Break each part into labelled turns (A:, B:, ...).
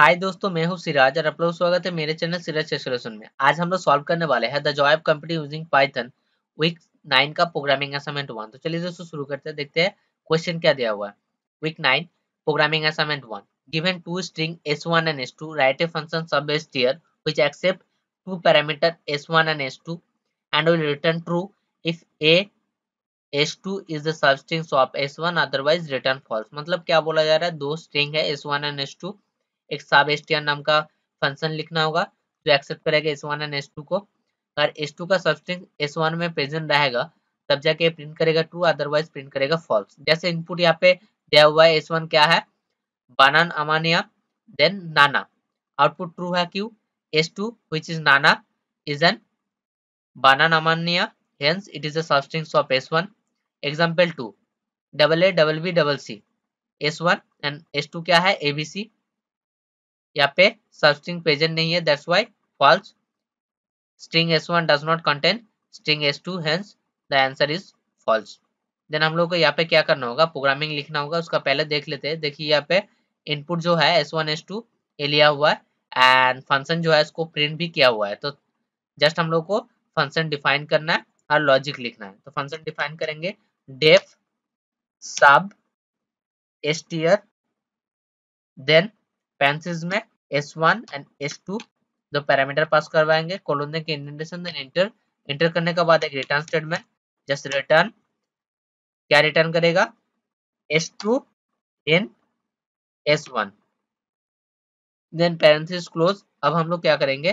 A: हाय दोस्तों मैं हूं सिराज और आप लोग स्वागत है मेरे चैनल सिराज सोल्यूशन में आज हम लोग सॉल्व करने वाले हैं the joy of computing using Python week nine का प्रोग्रामिंग असाइनमेंट वन तो चलिए दोस्तों शुरू करते हैं देखते हैं क्वेश्चन क्या दिया हुआ है week nine programming assignment one given two string s one and s two write a function substr which accept two parameter s one and s two and will return true if a s two is sub string of s one otherwise return false मतलब क्या बोला जा रहा है दो string है s one and s two एक sub STR नाम का फंक्शन लिखना होगा जो एक्सेप्ट करेगा s one and s two को अगर एस टू का सब्सटेंस एस वन में प्रेजेंट रहेगा तब जाके प्रिंट करेगा टू अदरवाइज प्रिंट करेगा फॉल्स जैसे इनपुट यहाँ पे दिया हुआ है एस वन क्या है banana mania then nana output true है cause s two which is nana is an banana mania hence it is it of s one example two double a double b double c s one and s two क्या है A B C यहाँ पे सब string present नहीं है that's why false string s one does not contain string s two hence the answer is false then हम लोग को यहाँ पे क्या करना होगा प्रोग्रामिंग लिखना होगा उसका पहले देख लेते हैं देखिए यहाँ पे इनपुट जो है एस वन एस टू ये लिया हुआ है एंड फंक्शन जो है इसको प्रिंट भी किया हुआ है तो जस्ट हम लोग को फंक्शन डिफाइन करना है और लॉजिक लिखना है तो फंक्शन डिफाइन करेंगे def substr then parenthesis में s one and s two दो पैरामीटर पास करवाएंगे कॉलोन के इंडेंटेशन देन एंटर एंटर करने के बाद एक रिटर्न स्टेटमेंट जस्ट रिटर्न क्या रिटर्न करेगा s two in s one then parenthesis close अब हम लोग क्या करेंगे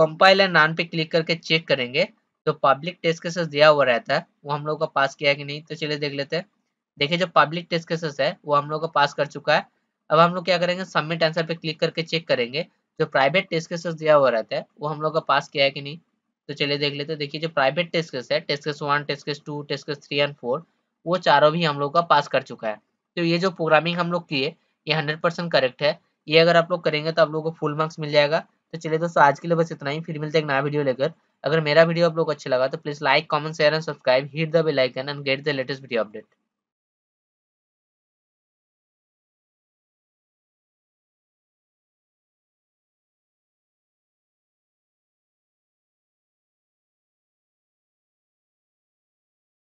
A: कंपाइल एंड रन पे क्लिक करके चेक करेंगे तो पब्लिक टेस्ट केसेस दिया हुआ रहता है वो हम लोग का पास किया कि नहीं तो चलिए देख लेते हैं देखिए जो पब्लिक टेस्ट केसेस है वो हम लोग का पास कर चुका है अब हम लोग क्या करेंगे सबमिट आंसर पे क्लिक करके चेक करेंगे जो प्राइवेट टेस्ट केसेस दिया हुआ रहता है वो हम लोग का पास किया है कि नहीं तो चलिए देख लेते हैं देखिए जो प्राइवेट टेस्ट केस है test case one test case two test case three and four वो चारों भी हम लोग का पास कर चुका है तो ये जो प्रोग्रामिंग हम लोग किए ये हंड्रेड परसेंट करेक्ट है ये अगर आप लोग करेंगे तो आप लोग को फुल मार्क्स मिल जाएगा तो चलिए दोस्तों आज के लिए बस इतना ही फिर मिलते हैं एक नया वीडियो लेकर अगर मेरा वीडियो आप लोग अच्छा लगा तो please like comment share and subscribe hit the bell icon and get the latest video update